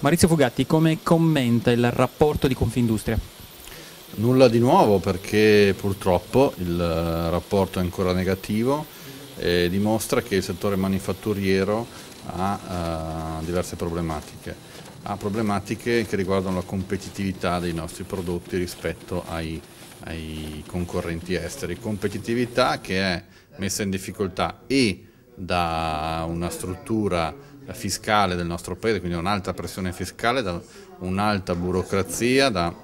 Maurizio Fugatti, come commenta il rapporto di Confindustria? Nulla di nuovo perché purtroppo il eh, rapporto è ancora negativo e dimostra che il settore manifatturiero ha uh, diverse problematiche. Ha problematiche che riguardano la competitività dei nostri prodotti rispetto ai, ai concorrenti esteri. Competitività che è messa in difficoltà e da una struttura fiscale del nostro paese, quindi un'alta pressione fiscale, da un'alta burocrazia, da,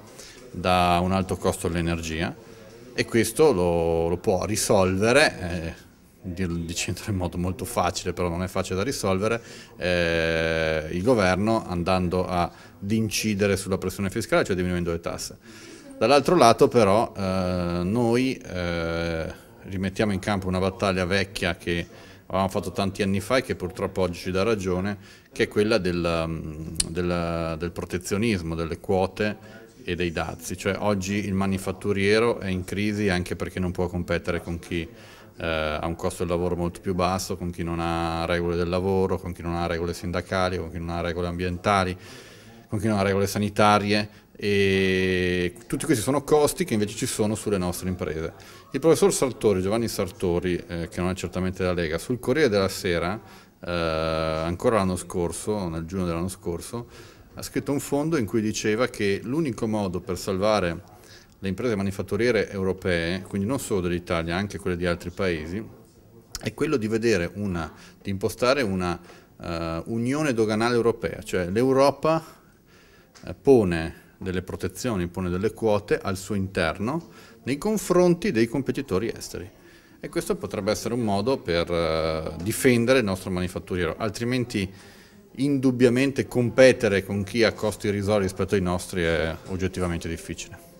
da, un alto costo dell'energia e questo lo, lo può risolvere, eh, dicendo in modo molto facile, però non è facile da risolvere, eh, il governo andando ad incidere sulla pressione fiscale, cioè diminuendo le tasse. Dall'altro lato però eh, noi eh, rimettiamo in campo una battaglia vecchia che avevamo fatto tanti anni fa e che purtroppo oggi ci dà ragione, che è quella della, um, della, del protezionismo, delle quote e dei dazi. Cioè oggi il manifatturiero è in crisi anche perché non può competere con chi eh, ha un costo del lavoro molto più basso, con chi non ha regole del lavoro, con chi non ha regole sindacali, con chi non ha regole ambientali, con chi non ha regole sanitarie e tutti questi sono costi che invece ci sono sulle nostre imprese. Il professor Sartori, Giovanni Sartori, eh, che non è certamente della Lega, sul Corriere della Sera, eh, ancora l'anno scorso, nel giugno dell'anno scorso, ha scritto un fondo in cui diceva che l'unico modo per salvare le imprese manifatturiere europee, quindi non solo dell'Italia, anche quelle di altri paesi, è quello di, una, di impostare una uh, unione doganale europea, cioè l'Europa eh, pone delle protezioni, impone delle quote al suo interno nei confronti dei competitori esteri. E questo potrebbe essere un modo per eh, difendere il nostro manifatturiero, altrimenti indubbiamente competere con chi ha costi irrisori rispetto ai nostri è oggettivamente difficile.